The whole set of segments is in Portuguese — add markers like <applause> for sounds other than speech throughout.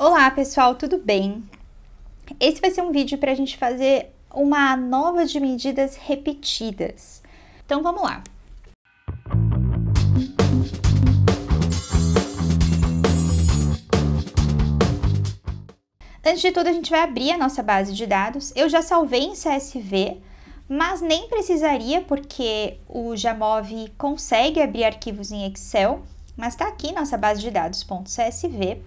Olá pessoal, tudo bem? Esse vai ser um vídeo para a gente fazer uma nova de medidas repetidas. Então vamos lá. Antes de tudo, a gente vai abrir a nossa base de dados. Eu já salvei em CSV, mas nem precisaria porque o Jamov consegue abrir arquivos em Excel, mas está aqui nossa base de dados.csv.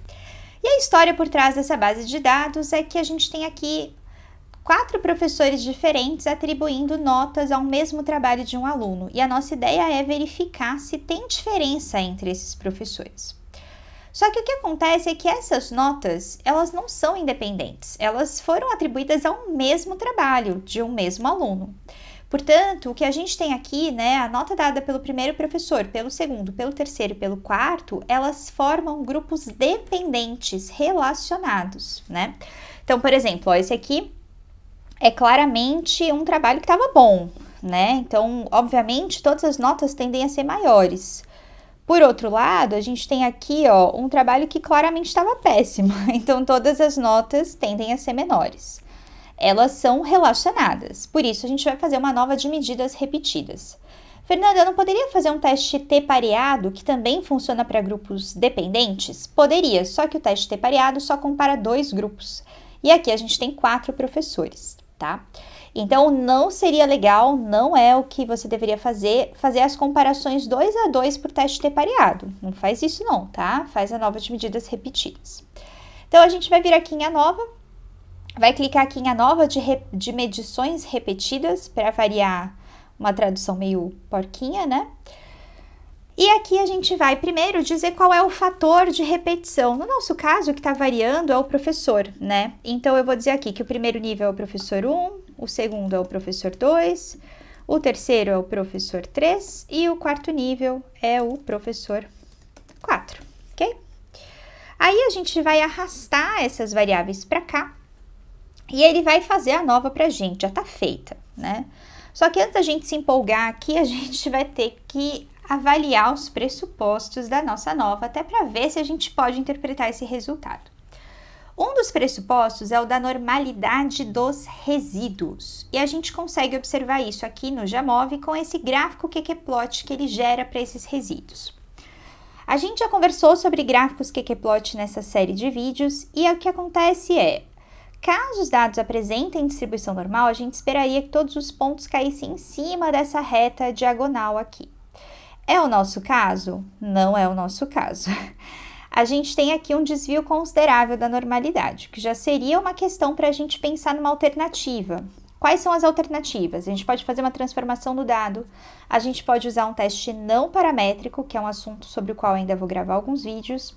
E a história por trás dessa base de dados é que a gente tem aqui quatro professores diferentes atribuindo notas ao mesmo trabalho de um aluno, e a nossa ideia é verificar se tem diferença entre esses professores. Só que o que acontece é que essas notas, elas não são independentes, elas foram atribuídas ao mesmo trabalho de um mesmo aluno. Portanto, o que a gente tem aqui, né, a nota dada pelo primeiro professor, pelo segundo, pelo terceiro e pelo quarto, elas formam grupos dependentes relacionados, né? Então, por exemplo, ó, esse aqui é claramente um trabalho que estava bom, né? Então, obviamente, todas as notas tendem a ser maiores. Por outro lado, a gente tem aqui ó, um trabalho que claramente estava péssimo, <laughs> então todas as notas tendem a ser menores elas são relacionadas. Por isso, a gente vai fazer uma nova de medidas repetidas. Fernanda, não poderia fazer um teste T pareado que também funciona para grupos dependentes? Poderia, só que o teste T pareado só compara dois grupos. E aqui a gente tem quatro professores, tá? Então não seria legal, não é o que você deveria fazer, fazer as comparações 2 a 2 por teste T pareado. Não faz isso não, tá? Faz a nova de medidas repetidas. Então a gente vai vir aqui em nova. Vai clicar aqui em a nova de, de medições repetidas, para variar uma tradução meio porquinha, né? E aqui a gente vai primeiro dizer qual é o fator de repetição. No nosso caso, o que está variando é o professor, né? Então eu vou dizer aqui que o primeiro nível é o professor 1, o segundo é o professor 2, o terceiro é o professor 3 e o quarto nível é o professor 4, ok? Aí a gente vai arrastar essas variáveis para cá e ele vai fazer a nova pra gente, já tá feita, né? Só que antes da gente se empolgar aqui, a <laughs> gente vai ter que avaliar os pressupostos da nossa nova, até para ver se a gente pode interpretar esse resultado. Um dos pressupostos é o da normalidade dos resíduos, e a gente consegue observar isso aqui no Jamov com esse gráfico QQplot é que ele gera para esses resíduos. A gente já conversou sobre gráficos QQplot é nessa série de vídeos, e o que acontece é, Caso os dados apresentem distribuição normal, a gente esperaria que todos os pontos caíssem em cima dessa reta diagonal aqui. É o nosso caso? Não é o nosso caso. <laughs> A gente tem aqui um desvio considerável da normalidade, que já seria uma questão para a gente pensar numa alternativa. Quais são as alternativas? A gente pode fazer uma transformação do dado, a gente pode usar um teste não paramétrico, que é um assunto sobre o qual ainda vou gravar alguns vídeos,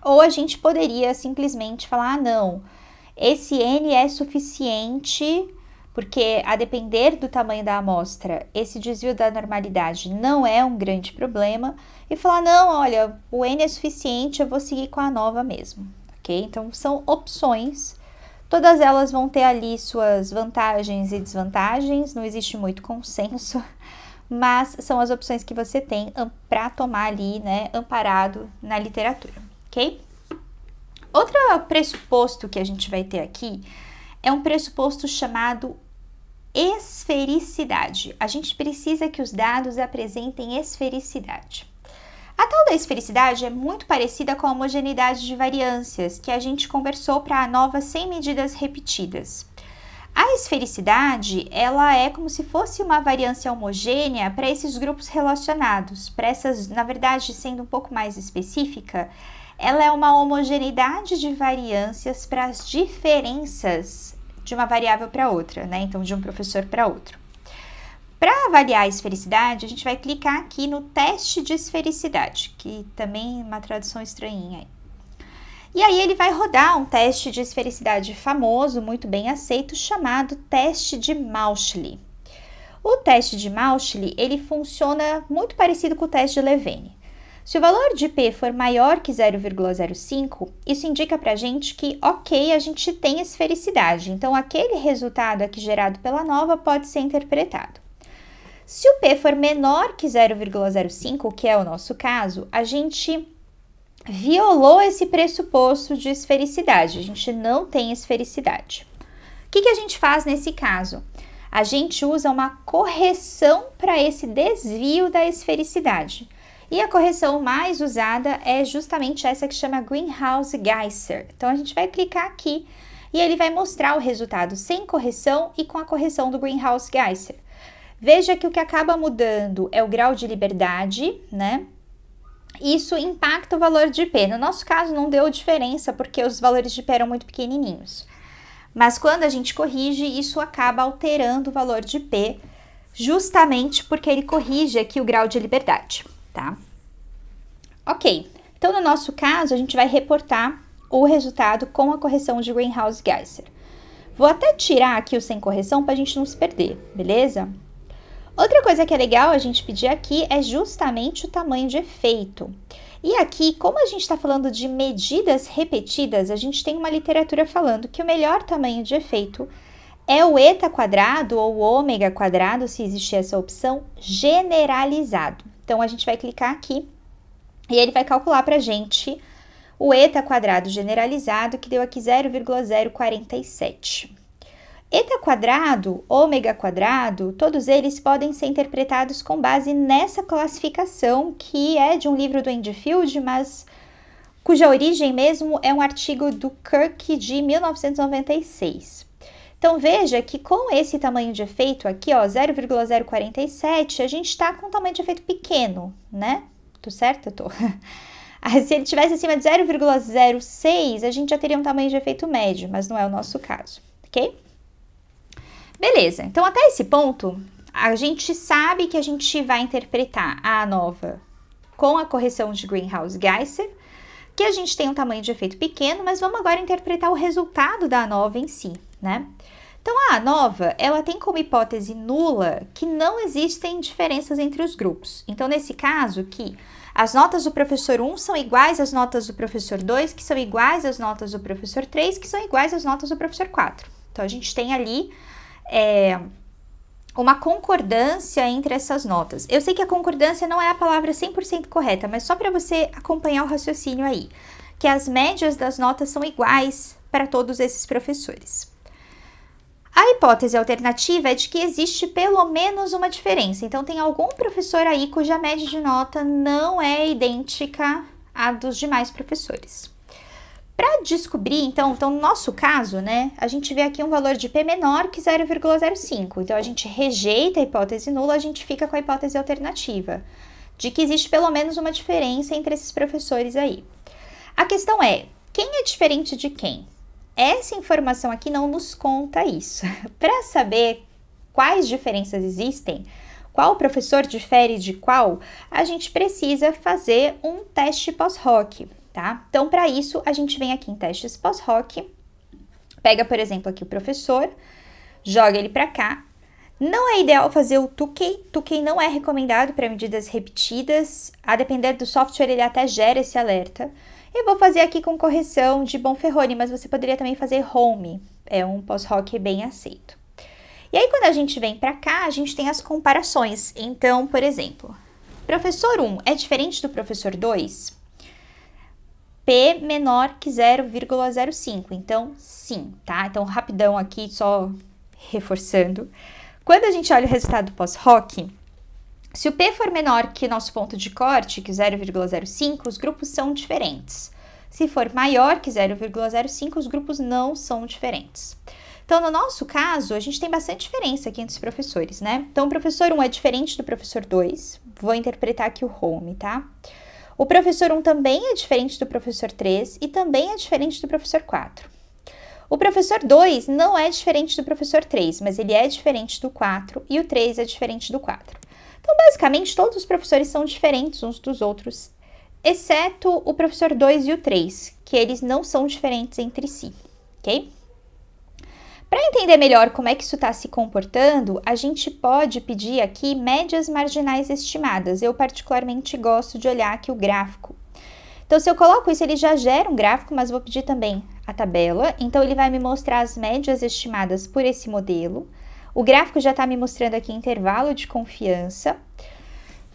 ou a gente poderia simplesmente falar: ah, não, esse N é suficiente porque, a depender do tamanho da amostra, esse desvio da normalidade não é um grande problema. E falar, não, olha, o N é suficiente, eu vou seguir com a nova mesmo, ok? Então, são opções. Todas elas vão ter ali suas vantagens e desvantagens, não existe muito consenso, <laughs> mas são as opções que você tem para tomar ali, né, amparado na literatura, ok? é o pressuposto que a gente vai ter aqui? É um pressuposto chamado esfericidade. A gente precisa que os dados apresentem esfericidade. A tal da esfericidade é muito parecida com a homogeneidade de variâncias que a gente conversou para a nova sem medidas repetidas. A esfericidade, ela é como se fosse uma variância homogênea para esses grupos relacionados, para essas, na verdade, sendo um pouco mais específica, ela é uma homogeneidade de variâncias para as diferenças de uma variável para outra, né? Então, de um professor para outro. Para avaliar a esfericidade, a gente vai clicar aqui no teste de esfericidade, que também é uma tradução estranhinha aí. E aí ele vai rodar um teste de esfericidade famoso, muito bem aceito, chamado teste de Mauchly. O teste de Mauchly, ele funciona muito parecido com o teste de Levene. Se o valor de P for maior que 0,05, isso indica para a gente que, ok, a gente tem esfericidade, então aquele resultado aqui gerado pela nova pode ser interpretado. Se o P for menor que 0,05, que é o nosso caso, a gente violou esse pressuposto de esfericidade, a gente não tem esfericidade. O que, que a gente faz nesse caso? A gente usa uma correção para esse desvio da esfericidade. E a correção mais usada é justamente essa que chama Greenhouse Geyser. Então a gente vai clicar aqui e ele vai mostrar o resultado sem correção e com a correção do Greenhouse Geyser. Veja que o que acaba mudando é o grau de liberdade, né? Isso impacta o valor de P. No nosso caso, não deu diferença porque os valores de P eram muito pequenininhos. Mas quando a gente corrige, isso acaba alterando o valor de P, justamente porque ele corrige aqui o grau de liberdade tá? Ok, então no nosso caso, a gente vai reportar o resultado com a correção de Greenhouse-Geiser. Vou até tirar aqui o sem correção para a gente não se perder, beleza? Outra coisa que é legal a gente pedir aqui é justamente o tamanho de efeito. E aqui, como a gente está falando de medidas repetidas, a gente tem uma literatura falando que o melhor tamanho de efeito é o eta quadrado ou ômega quadrado, se existir essa opção, generalizado. Então, a gente vai clicar aqui e ele vai calcular para a gente o eta quadrado generalizado, que deu aqui 0,047. Eta quadrado, ômega quadrado, todos eles podem ser interpretados com base nessa classificação, que é de um livro do Endfield, mas cuja origem mesmo é um artigo do Kirk de 1996. Então veja que com esse tamanho de efeito aqui, ó, 0,047, a gente está com um tamanho de efeito pequeno, né? Tô certo? Eu tô. <laughs> Ah, se ele tivesse acima de 0,06, a gente já teria um tamanho de efeito médio, mas não é o nosso caso, ok? Beleza, então até esse ponto, a gente sabe que a gente vai interpretar a nova com a correção de greenhouse Geyser, que a gente tem um tamanho de efeito pequeno, mas vamos agora interpretar o resultado da nova em si, né? Então, a nova, ela tem como hipótese nula que não existem diferenças entre os grupos. Então, nesse caso, que as notas do professor 1 são iguais às notas do professor 2, que são iguais às notas do professor 3, que são iguais às notas do professor 4. Então, a gente tem ali é, uma concordância entre essas notas. Eu sei que a concordância não é a palavra 100% correta, mas só para você acompanhar o raciocínio aí, que as médias das notas são iguais para todos esses professores. A hipótese alternativa é de que existe pelo menos uma diferença. Então, tem algum professor aí cuja média de nota não é idêntica à dos demais professores. Para descobrir, então, então, no nosso caso, né, a gente vê aqui um valor de P menor que 0,05. Então, a gente rejeita a hipótese nula, a gente fica com a hipótese alternativa, de que existe pelo menos uma diferença entre esses professores aí. A questão é, quem é diferente de quem? Essa informação aqui não nos conta isso. <laughs> Para saber quais diferenças existem, qual professor difere de qual, a gente precisa fazer um teste pós-rock, tá? Então, para isso, a gente vem aqui em testes pós-rock, pega, por exemplo, aqui o professor, joga ele para cá. Não é ideal fazer o Tukey, Tukey não é recomendado para medidas repetidas, a depender do software ele até gera esse alerta, eu vou fazer aqui com correção de Bonferroni, mas você poderia também fazer Home, é um pós-rock bem aceito. E aí, quando a gente vem para cá, a gente tem as comparações. Então, por exemplo, professor 1 é diferente do professor 2? P menor que 0,05. Então, sim, tá? Então, rapidão aqui, só reforçando. Quando a gente olha o resultado pós-rock, se o P for menor que nosso ponto de corte, que 0,05, os grupos são diferentes. Se for maior que 0,05, os grupos não são diferentes. Então, no nosso caso, a gente tem bastante diferença aqui entre os professores, né? Então, o professor 1 é diferente do professor 2. Vou interpretar aqui o home, tá? O professor 1 também é diferente do professor 3 e também é diferente do professor 4. O professor 2 não é diferente do professor 3, mas ele é diferente do 4 e o 3 é diferente do 4. Então, basicamente, todos os professores são diferentes uns dos outros, exceto o professor 2 e o 3, que eles não são diferentes entre si, ok? Para entender melhor como é que isso está se comportando, a gente pode pedir aqui médias marginais estimadas. Eu particularmente gosto de olhar aqui o gráfico. Então, se eu coloco isso, ele já gera um gráfico, mas vou pedir também a tabela. Então, ele vai me mostrar as médias estimadas por esse modelo. O gráfico já está me mostrando aqui intervalo de confiança.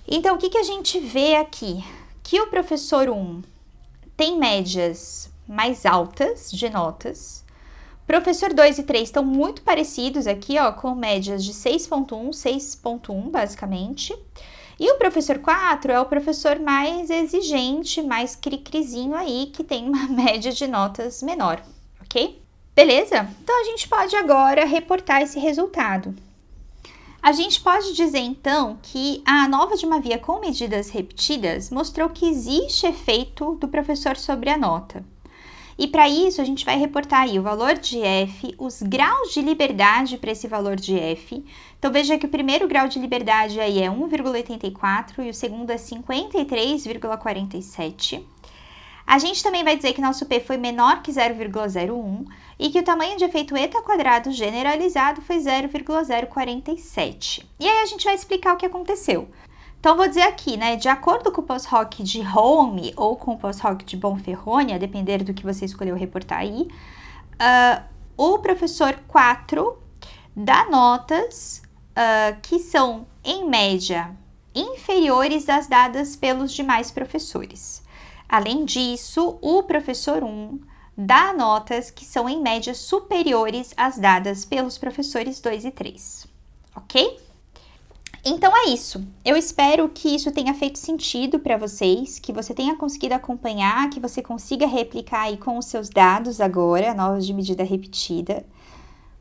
Então, o que, que a gente vê aqui? Que o professor 1 tem médias mais altas de notas. Professor 2 e 3 estão muito parecidos aqui, ó, com médias de 6.1, 6.1 basicamente. E o professor 4 é o professor mais exigente, mais cricrizinho aí, que tem uma <laughs> média de notas menor, ok? Beleza? Então a gente pode agora reportar esse resultado. A gente pode dizer então que a nova de uma via com medidas repetidas mostrou que existe efeito do professor sobre a nota. E para isso, a gente vai reportar aí o valor de f, os graus de liberdade para esse valor de f. Então, veja que o primeiro grau de liberdade aí é 1,84 e o segundo é 53,47. A gente também vai dizer que nosso P foi menor que 0,01 e que o tamanho de efeito eta quadrado generalizado foi 0,047. E aí a gente vai explicar o que aconteceu. Então, vou dizer aqui, né, de acordo com o post-hoc de Holme ou com o post-hoc de Bonferroni, a depender do que você escolheu reportar aí, uh, o professor 4 dá notas uh, que são, em média, inferiores às dadas pelos demais professores. Além disso, o professor 1 dá notas que são em média superiores às dadas pelos professores 2 e 3, ok? Então é isso. Eu espero que isso tenha feito sentido para vocês, que você tenha conseguido acompanhar, que você consiga replicar aí com os seus dados agora, novos de medida repetida.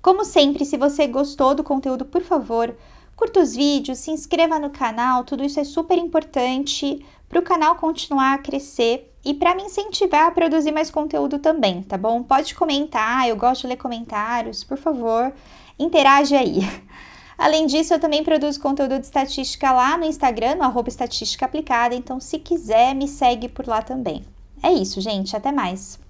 Como sempre, se você gostou do conteúdo, por favor, curta os vídeos, se inscreva no canal, tudo isso é super importante para o canal continuar a crescer e para me incentivar a produzir mais conteúdo também, tá bom? Pode comentar, ah, eu gosto de ler comentários, por favor, interage aí. <laughs> Além disso, eu também produzo conteúdo de estatística lá no Instagram, no estatística aplicada, então se quiser, me segue por lá também. É isso, gente, até mais.